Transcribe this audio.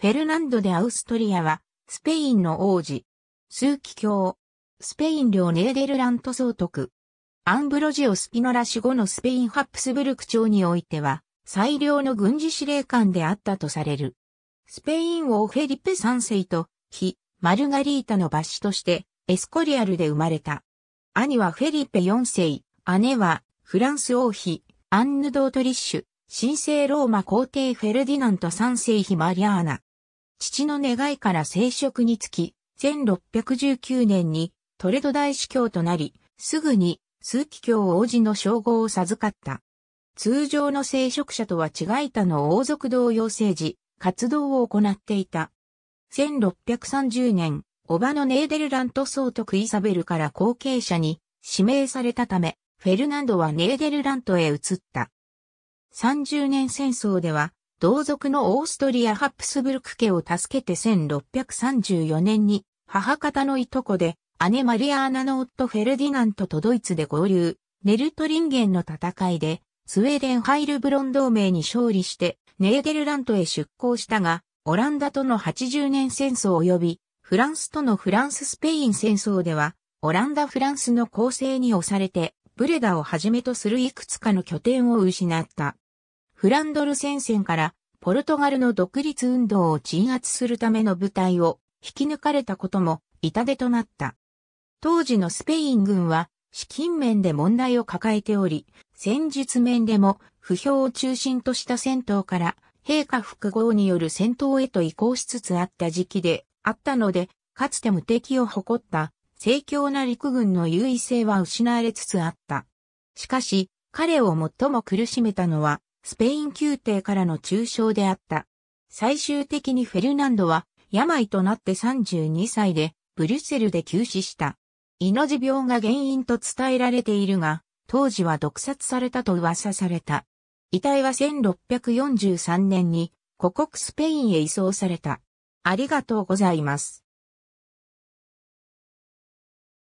フェルナンド・でアウストリアは、スペインの王子、数奇教、スペイン領ネーデルラント総督、アンブロジオ・スピノラ氏後のスペインハプスブルク朝においては、最良の軍事司令官であったとされる。スペイン王フェリペ3世と、非、マルガリータの罰子として、エスコリアルで生まれた。兄はフェリペ4世、姉は、フランス王妃、アンヌ・ドートリッシュ、神聖ローマ皇帝フェルディナント三世妃マリアーナ。父の願いから聖職につき、1619年にトレド大司教となり、すぐに数奇教王子の称号を授かった。通常の聖職者とは違い他の王族同様政治、活動を行っていた。1630年、叔母のネーデルラント総督イサベルから後継者に指名されたため、フェルナンドはネーデルラントへ移った。30年戦争では、同族のオーストリア・ハプスブルク家を助けて1634年に、母方のいとこで、姉マリアーナの夫フェルディナントとドイツで合流、ネルトリンゲンの戦いで、スウェーデン・ハイルブロン同盟に勝利して、ネーデルラントへ出港したが、オランダとの80年戦争及び、フランスとのフランス・スペイン戦争では、オランダ・フランスの攻勢に押されて、ブレダをはじめとするいくつかの拠点を失った。フランドル戦線からポルトガルの独立運動を鎮圧するための部隊を引き抜かれたことも痛手となった。当時のスペイン軍は資金面で問題を抱えており、戦術面でも不評を中心とした戦闘から陛下複合による戦闘へと移行しつつあった時期であったので、かつて無敵を誇った盛況な陸軍の優位性は失われつつあった。しかし、彼を最も苦しめたのはスペイン宮廷からの中傷であった。最終的にフェルナンドは病となって32歳でブリュッセルで急死した。命病が原因と伝えられているが、当時は毒殺されたと噂された。遺体は1643年に、故国スペインへ移送された。ありがとうございます。